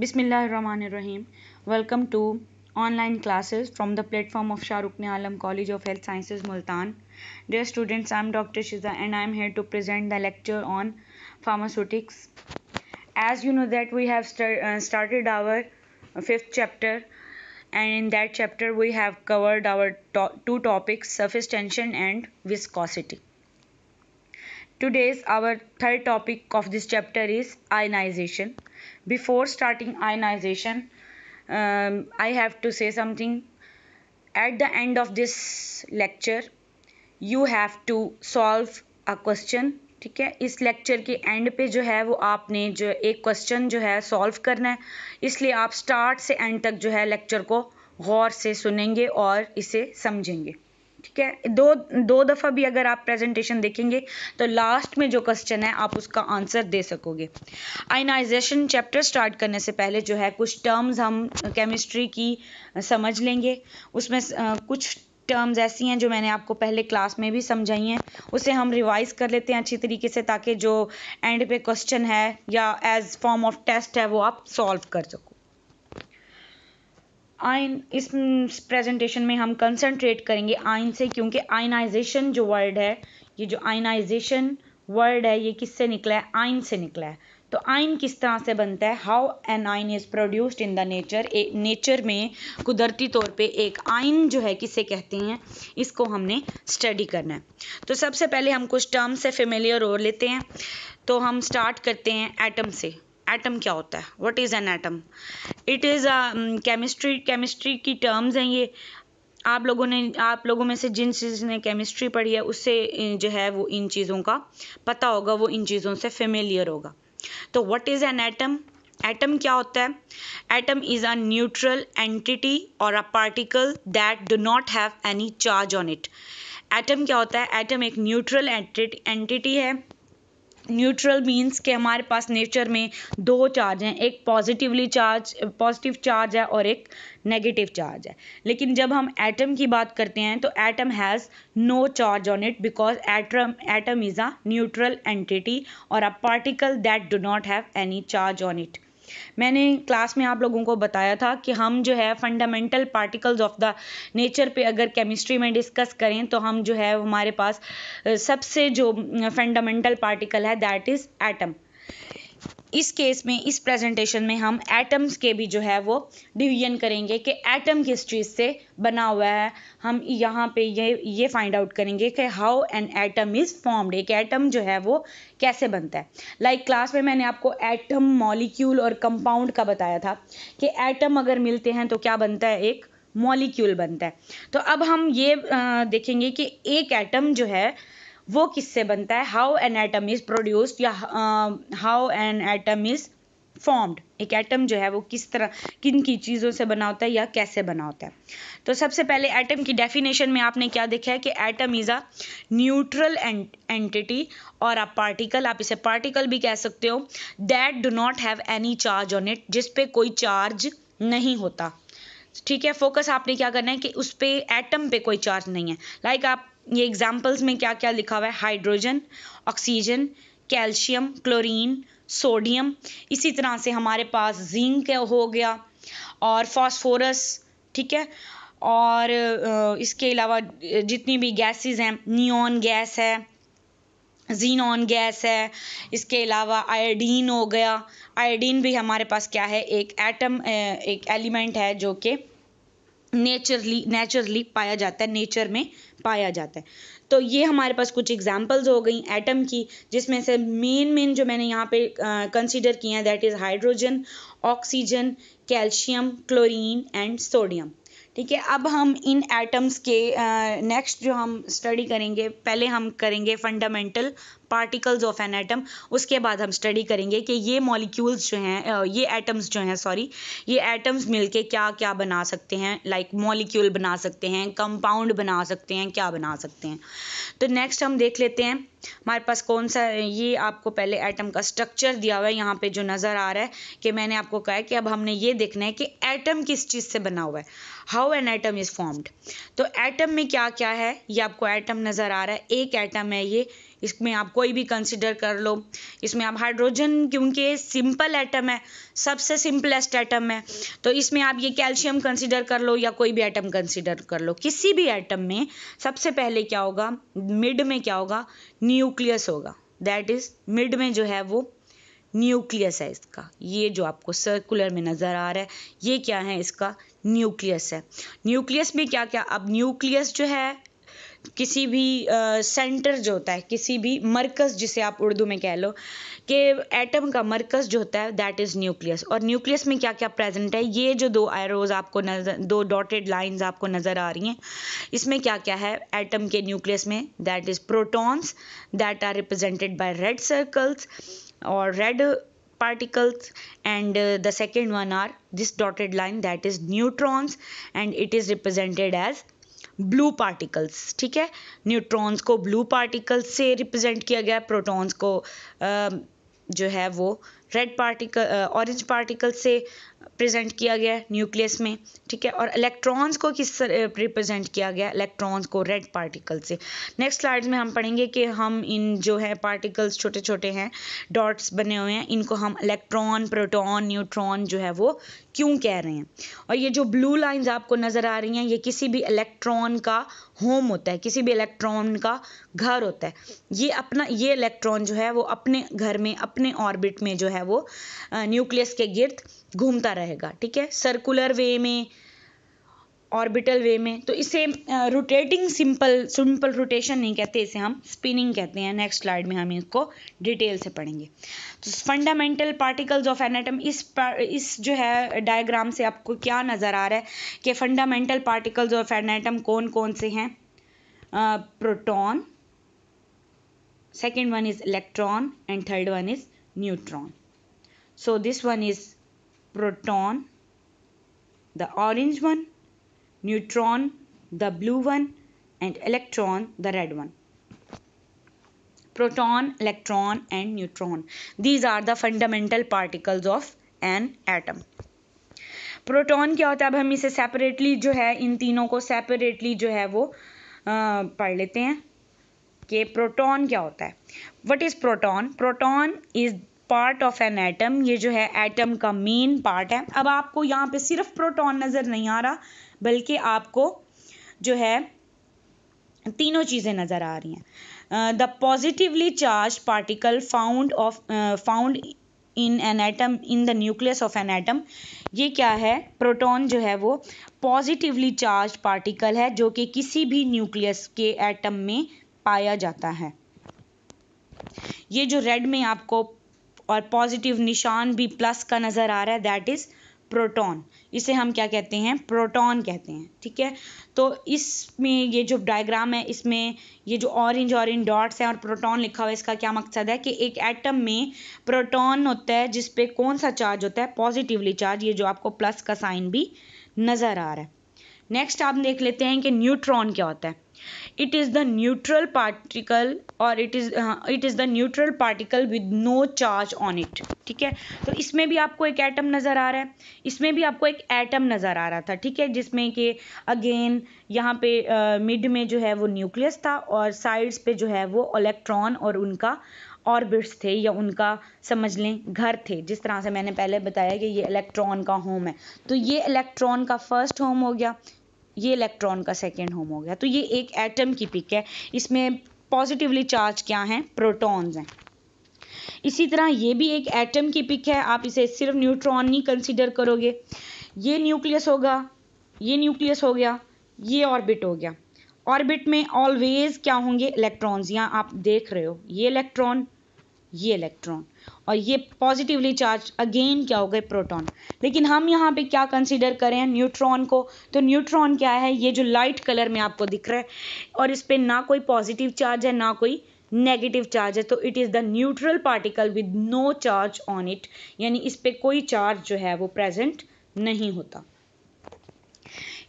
Bismillahirrahmanirrahim. Welcome to online classes from the platform of Shahrukh Alam College of Health Sciences Multan. Dear students, I am Dr. Shiza and I am here to present the lecture on pharmaceutics. As you know that we have start, uh, started our fifth chapter and in that chapter we have covered our to two topics surface tension and viscosity. Today's our third topic of this chapter is ionization. Before starting ionization, um, I have to say something. At the end of this lecture, you have to solve a question ठीक है इस lecture के and पे जो है वो आपने जो एक क्वेश्चन जो है सॉल्व करना है इसलिए आप स्टार्ट से एंड तक जो है लेक्चर को गौर से सुनेंगे और इसे समझेंगे ठीक है दो दो दफ़ा भी अगर आप प्रेजेंटेशन देखेंगे तो लास्ट में जो क्वेश्चन है आप उसका आंसर दे सकोगे आइनाइजेशन चैप्टर स्टार्ट करने से पहले जो है कुछ टर्म्स हम केमिस्ट्री की समझ लेंगे उसमें कुछ टर्म्स ऐसी हैं जो मैंने आपको पहले क्लास में भी समझाई हैं उसे हम रिवाइज कर लेते हैं अच्छी तरीके से ताकि जो एंड पे क्वेश्चन है या एज फॉर्म ऑफ टेस्ट है वो आप सॉल्व कर सको आयन इस प्रेजेंटेशन में हम कंसंट्रेट करेंगे आयन से क्योंकि आयनाइजेशन जो वर्ड है ये जो आयनाइजेशन वर्ड है ये किससे निकला है आयन से निकला है तो आयन किस तरह से बनता है how an ion is produced in the nature nature में कुदरती तौर पे एक आयन जो है किसे कहते हैं इसको हमने स्टडी करना है तो सबसे पहले हम कुछ टर्म्स से फेमिलियर हो लेते हैं तो हम स्टार्ट करते हैं एटम से एटम क्या होता है what is an atom it is chemistry chemistry की टर्म्स हैं ये आप लोगों ने आप लोगों में से जिन चीज़ ने केमिस्ट्री पढ़ी है उससे जो है वो इन चीज़ों का पता होगा वो इन चीज़ों से फेमिलियर होगा तो what is an atom atom क्या होता है atom is a neutral entity और a particle that do not have any charge on it atom क्या होता है एटम एक न्यूट्रल एंटिटी है न्यूट्रल मीन्स के हमारे पास नेचर में दो चार्ज हैं एक पॉजिटिवली चार्ज पॉजिटिव चार्ज है और एक नेगेटिव चार्ज है लेकिन जब हम एटम की बात करते हैं तो atom has no charge on it because atom atom is a neutral entity और a particle that do not have any charge on it मैंने क्लास में आप लोगों को बताया था कि हम जो है fundamental particles of the nature पे अगर केमिस्ट्री में डिस्कस करें तो हम जो है हमारे पास सबसे जो फंडामेंटल पार्टिकल है दैट इज़ एटम इस केस में इस प्रेजेंटेशन में हम एटम्स के भी जो है वो डिवीजन करेंगे कि एटम किस चीज़ से बना हुआ है हम यहाँ पे ये ये फाइंड आउट करेंगे कि how an atom is formed एक एटम जो है वो कैसे बनता है लाइक like क्लास में मैंने आपको एटम मॉलिक्यूल और कंपाउंड का बताया था कि एटम अगर मिलते हैं तो क्या बनता है एक मॉलिक्यूल बनता है तो अब हम ये देखेंगे कि एक एटम जो है वो किससे बनता है how an atom is produced या how an atom is formed एक एटम जो है वो किस तरह किन की चीज़ों से बना होता है या कैसे बना होता है तो सबसे पहले एटम की डेफिनेशन में आपने क्या देखा है कि atom is a neutral entity और आप पार्टिकल आप इसे पार्टिकल भी कह सकते हो that do not have any charge on it जिस पे कोई चार्ज नहीं होता ठीक है फोकस आपने क्या करना है कि उस पर एटम पे कोई चार्ज नहीं है लाइक like आप ये एग्जाम्पल्स में क्या क्या लिखा हुआ है hydrogen oxygen calcium chlorine sodium इसी तरह से हमारे पास जिंक हो गया और फॉस्फोरस ठीक है और इसके अलावा जितनी भी गैसेस हैं नियॉन गैस है जीनॉन गैस है इसके अलावा आयोडीन हो गया आयोडीन भी हमारे पास क्या है एक एटम एक एलिमेंट है जो कि नेचरली नेचुरली पाया जाता है नेचर में पाया जाता है तो ये हमारे पास कुछ एग्जांपल्स हो गई एटम की जिसमें से मेन मेन जो मैंने यहाँ पे कंसीडर किए हैं that is hydrogen oxygen calcium chlorine and sodium ठीक है अब हम इन एटम्स के नेक्स्ट uh, जो हम स्टडी करेंगे पहले हम करेंगे fundamental particles of an atom उसके बाद हम स्टडी करेंगे कि ये मॉलिक्यूल्स जो हैं ये एटम्स जो हैं सॉरी ये एटम्स मिलके क्या क्या बना सकते हैं लाइक like मॉलिक्यूल बना सकते हैं कंपाउंड बना सकते हैं क्या बना सकते हैं तो नेक्स्ट हम देख लेते हैं हमारे पास कौन सा ये आपको पहले एटम का स्ट्रक्चर दिया हुआ है यहाँ पे जो नज़र आ रहा है कि मैंने आपको कहा है कि अब हमने ये देखना है कि एटम किस चीज़ से बना हुआ है how an atom is formed तो एटम में क्या क्या है ये आपको एटम नज़र आ रहा है एक एटम है ये इसमें आप कोई भी कंसिडर कर लो इसमें आप हाइड्रोजन क्योंकि सिंपल एटम है सबसे सिंपलेस्ट एटम है तो इसमें आप ये कैल्शियम कंसिडर कर लो या कोई भी एटम कंसिडर कर लो किसी भी एटम में सबसे पहले क्या होगा मिड में क्या होगा न्यूक्लियस होगा दैट इज मिड में जो है वो न्यूक्लियस है इसका ये जो आपको सर्कुलर में नज़र आ रहा है ये क्या है इसका न्यूक्लियस है न्यूक्लियस में क्या क्या अब न्यूक्लियस जो है किसी भी सेंटर जो होता है किसी भी मरकज़ जिसे आप उर्दू में कह लो कि एटम का मरकज़ जो होता है दैट इज़ न्यूक्लियस और न्यूक्लियस में क्या क्या प्रेजेंट है ये जो दो एरोज़ आपको नज़र दो डॉटेड लाइंस आपको नज़र आ रही हैं इसमें क्या क्या है एटम के न्यूक्लियस में that is protons that are represented by red circles और red particles and the second one are this dotted line that is neutrons and it is represented as blue particles ठीक है neutrons को blue particles से represent किया गया protons को जो है वो रेड पार्टिकल ऑरेंज पार्टिकल से प्रेजेंट किया गया है न्यूक्लियस में ठीक है और इलेक्ट्रॉन्स को किस रिप्रेजेंट किया गया इलेक्ट्रॉन्स को रेड पार्टिकल से नेक्स्ट स्लाइड्स में हम पढ़ेंगे कि हम इन जो है पार्टिकल्स छोटे छोटे हैं डॉट्स बने हुए हैं इनको हम इलेक्ट्रॉन प्रोटॉन न्यूट्रॉन जो है वो क्यों कह रहे हैं और ये जो ब्लू लाइन्स आपको नज़र आ रही हैं ये किसी भी इलेक्ट्रॉन का होम होता है किसी भी इलेक्ट्रॉन का घर होता है ये अपना ये इलेक्ट्रॉन जो है वो अपने घर में अपने ऑर्बिट में जो है वो न्यूक्लियस के गिर्द घूमता घूमता रहेगा ठीक है सर्कुलर वे में ऑर्बिटल वे में तो इसे रोटेटिंग सिंपल सिंपल रोटेशन नहीं कहते इसे हम स्पिनिंग कहते हैं नेक्स्ट स्लाइड में हम इसको डिटेल से पढ़ेंगे तो फंडामेंटल पार्टिकल्स ऑफ एनाटम इस इस जो है डायग्राम से आपको क्या नज़र आ रहा है कि फंडामेंटल पार्टिकल्स ऑफ एनाटम कौन कौन से हैं proton second one is electron and third one is neutron so this one is proton the orange one neutron the blue one and electron the red one proton electron and neutron these are the fundamental particles of an atom proton क्या होता है अब हम इसे separately जो है इन तीनों को सेपरेटली जो है वो आ, पढ़ लेते हैं कि प्रोटॉन क्या होता है what is proton proton is part of an atom ये जो है एटम का मेन पार्ट है अब आपको यहाँ पे सिर्फ प्रोटॉन नज़र नहीं आ रहा बल्कि आपको जो है तीनों चीज़ें नज़र आ रही हैं the positively charge particle found of found in an atom in the nucleus of an atom ये क्या है प्रोटॉन जो है वो पॉजिटिवली चार्ज पार्टिकल है जो कि किसी भी न्यूक्लियस के एटम में पाया जाता है ये जो रेड में आपको और पॉजिटिव निशान भी प्लस का नज़र आ रहा है दैट इज़ प्रोटॉन इसे हम क्या कहते हैं प्रोटॉन कहते हैं ठीक है तो इसमें ये जो डायग्राम है इसमें ये जो ऑरेंज ऑरेंज डॉट्स हैं और प्रोटॉन लिखा हुआ है इसका क्या मकसद है कि एक एटम में प्रोटॉन होता है जिस पे कौन सा चार्ज होता है पॉजिटिवली चार्ज ये जो आपको प्लस का साइन भी नज़र आ रहा है नेक्स्ट आप देख लेते हैं कि न्यूट्रॉन क्या होता है it is the neutral particle और it is हाँ, it is the neutral particle with no charge on it ठीक है तो इसमें भी आपको एक एटम नज़र आ रहा है इसमें भी आपको एक एटम नज़र आ रहा था ठीक है जिसमें कि अगेन यहाँ पे मिड uh, में जो है वो न्यूक्लियस था और साइड्स पे जो है वो इलेक्ट्रॉन और उनका ऑर्बिट्स थे या उनका समझ लें घर थे जिस तरह से मैंने पहले बताया कि ये इलेक्ट्रॉन का होम है तो ये इलेक्ट्रॉन का फर्स्ट होम हो गया ये इलेक्ट्रॉन का सेकेंड होम हो गया तो ये एक एटम की पिक है इसमें पॉजिटिवली चार्ज क्या हैं प्रोटॉन्स हैं इसी तरह ये भी एक एटम की पिक है आप इसे सिर्फ न्यूट्रॉन नहीं कंसिडर करोगे ये न्यूक्लियस होगा ये न्यूक्लियस हो गया ये ऑर्बिट हो गया ऑर्बिट में ऑलवेज क्या होंगे इलेक्ट्रॉन्स यहाँ आप देख रहे हो ये इलेक्ट्रॉन ये इलेक्ट्रॉन और ये पॉजिटिवली चार्ज अगेन क्या हो गए प्रोटॉन लेकिन हम यहाँ पे क्या कंसीडर करें न्यूट्रॉन को तो न्यूट्रॉन क्या है ये जो लाइट कलर में आपको दिख रहा है और इस पर ना कोई पॉजिटिव चार्ज है ना कोई नेगेटिव चार्ज है तो it is the neutral particle with no charge on it यानी इस पर कोई चार्ज जो है वो प्रेजेंट नहीं होता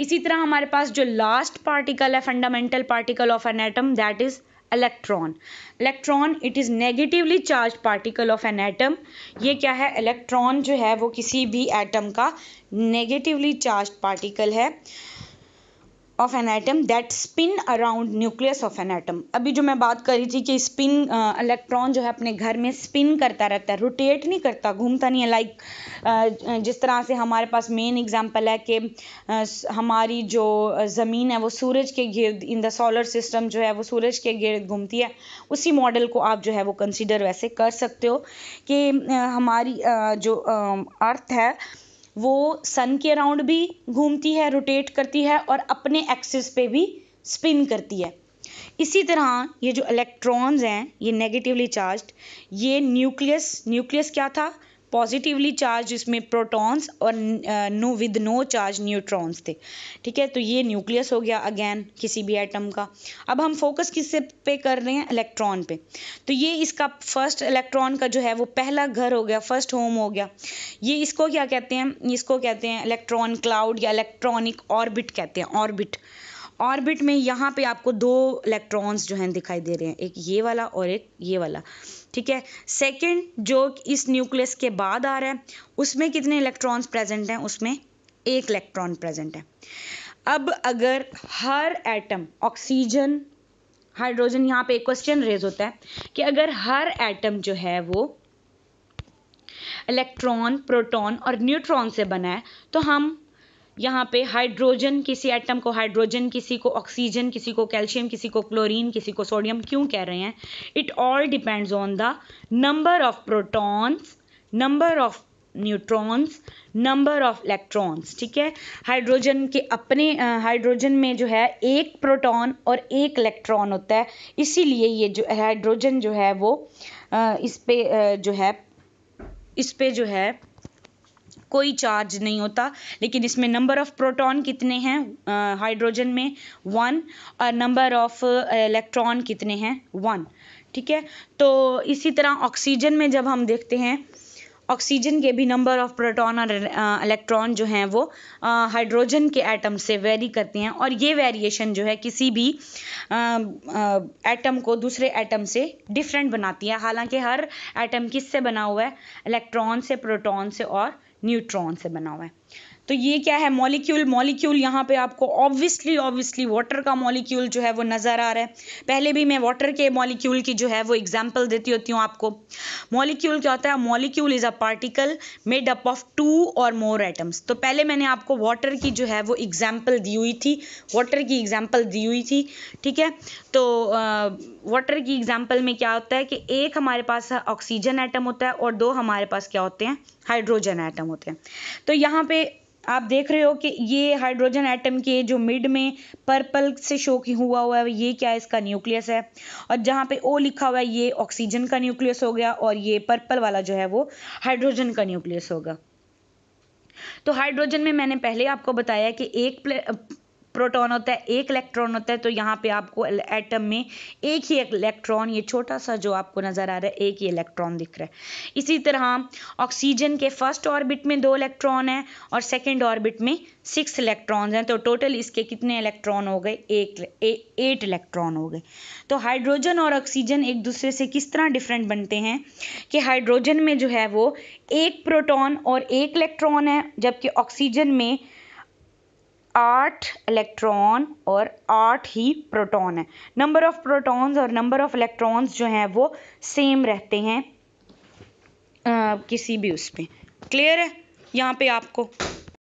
इसी तरह हमारे पास जो लास्ट पार्टिकल है fundamental particle of an atom that is electron electron it is negatively charge particle of an atom ये क्या है इलेक्ट्रॉन जो है वो किसी भी एटम का नेगेटिवली चार्ज पार्टिकल है of an atom that spin around nucleus of an atom अभी जो मैं बात कर रही थी कि स्पिन इलेक्ट्रॉन uh, जो है अपने घर में स्पिन करता रहता है रोटेट नहीं करता घूमता नहीं है लाइक uh, जिस तरह से हमारे पास मेन एग्जांपल है कि uh, हमारी जो ज़मीन है वो सूरज के गिर्द इन द सोलर सिस्टम जो है वो सूरज के गिर्द घूमती है उसी मॉडल को आप जो है वो कंसिडर वैसे कर सकते हो कि uh, हमारी uh, जो अर्थ uh, है वो सन के अराउंड भी घूमती है रोटेट करती है और अपने एक्सिस पे भी स्पिन करती है इसी तरह ये जो इलेक्ट्रॉन्स हैं ये नेगेटिवली चार्ज्ड ये न्यूक्लियस न्यूक्लियस क्या था पॉजिटिवली चार्ज इसमें प्रोटॉन्स और no with no charge neutrons थे ठीक है तो ये न्यूक्लियस हो गया अगेन किसी भी एटम का अब हम फोकस किस पे कर रहे हैं इलेक्ट्रॉन पे तो ये इसका फर्स्ट इलेक्ट्रॉन का जो है वो पहला घर हो गया फर्स्ट होम हो गया ये इसको क्या कहते हैं इसको कहते हैं इलेक्ट्रॉन क्लाउड या इलेक्ट्रॉनिक ऑर्बिट कहते हैं ऑर्बिट ऑर्बिट में यहाँ पे आपको दो इलेक्ट्रॉन्स जो हैं दिखाई दे रहे हैं एक ये वाला और एक ये वाला ठीक है सेकंड जो इस न्यूक्लियस के बाद आ रहा है उसमें कितने इलेक्ट्रॉन्स प्रेजेंट हैं उसमें एक इलेक्ट्रॉन प्रेजेंट है अब अगर हर एटम ऑक्सीजन हाइड्रोजन यहाँ पे एक क्वेश्चन रेज होता है कि अगर हर एटम जो है वो इलेक्ट्रॉन प्रोटॉन और न्यूट्रॉन से बना है तो हम यहाँ पे हाइड्रोजन किसी एटम को हाइड्रोजन किसी को ऑक्सीजन किसी को कैल्शियम किसी को क्लोरीन किसी को सोडियम क्यों कह रहे हैं it all depends on the number of protons number of neutrons number of electrons ठीक है हाइड्रोजन के अपने हाइड्रोजन में जो है एक प्रोटॉन और एक इलेक्ट्रॉन होता है इसीलिए ये जो हाइड्रोजन जो है वो आ, इस पे आ, जो है इस पे जो है कोई चार्ज नहीं होता लेकिन इसमें नंबर ऑफ प्रोटॉन कितने हैं हाइड्रोजन में वन और नंबर ऑफ इलेक्ट्रॉन कितने हैं वन ठीक है तो इसी तरह ऑक्सीजन में जब हम देखते हैं ऑक्सीजन के भी नंबर ऑफ प्रोटॉन और इलेक्ट्रॉन जो हैं वो हाइड्रोजन के एटम से वेरी करते हैं और ये वेरिएशन जो है किसी भी एटम को दूसरे एटम से डिफरेंट बनाती है हालांकि हर एटम किससे बना हुआ है इलेक्ट्रॉन से प्रोटॉन से और न्यूट्रॉन से बना हुआ है तो ये क्या है मॉलिक्यूल मॉलिक्यूल यहाँ पे आपको ऑब्वियसली ऑब्वियसली वाटर का मॉलिक्यूल जो है वो नज़र आ रहा है पहले भी मैं वाटर के मॉलिक्यूल की जो है वो एग्जांपल देती होती हूँ आपको मॉलिक्यूल क्या होता है molecule is a particle made up of two or more atoms तो पहले मैंने आपको वाटर की जो है वो एग्जाम्पल दी हुई थी वाटर की एग्जाम्पल दी हुई थी ठीक है तो वाटर की एग्जाम्पल में क्या होता है कि एक हमारे पास ऑक्सीजन एटम होता है और दो हमारे पास क्या होते हैं हाइड्रोजन एटम होते हैं तो यहाँ पे आप देख रहे हो कि ये हाइड्रोजन एटम के जो मिड में पर्पल से शो की हुआ हुआ है ये क्या है इसका न्यूक्लियस है और जहाँ पे ओ लिखा हुआ है ये ऑक्सीजन का न्यूक्लियस हो गया और ये पर्पल वाला जो है वो हाइड्रोजन का न्यूक्लियस होगा तो हाइड्रोजन में मैंने पहले आपको बताया कि एक प्रोटॉन होता है एक इलेक्ट्रॉन होता है तो यहाँ पे आपको एटम में एक ही इलेक्ट्रॉन ये छोटा सा जो आपको नज़र आ रहा है एक ही इलेक्ट्रॉन दिख रहा है इसी तरह ऑक्सीजन के फर्स्ट ऑर्बिट में दो इलेक्ट्रॉन है और सेकेंड ऑर्बिट में सिक्स इलेक्ट्रॉन हैं तो टोटल इसके कितने इलेक्ट्रॉन हो गए एक एट इलेक्ट्रॉन हो गए तो हाइड्रोजन और ऑक्सीजन एक दूसरे से किस तरह डिफरेंट बनते हैं कि हाइड्रोजन में जो है वो एक प्रोटॉन और एक इलेक्ट्रॉन है जबकि ऑक्सीजन में आठ इलेक्ट्रॉन और आठ ही प्रोटॉन है नंबर ऑफ प्रोटॉन्स और नंबर ऑफ इलेक्ट्रॉन्स जो हैं वो सेम रहते हैं आ, किसी भी उसमें क्लियर है यहाँ पे आपको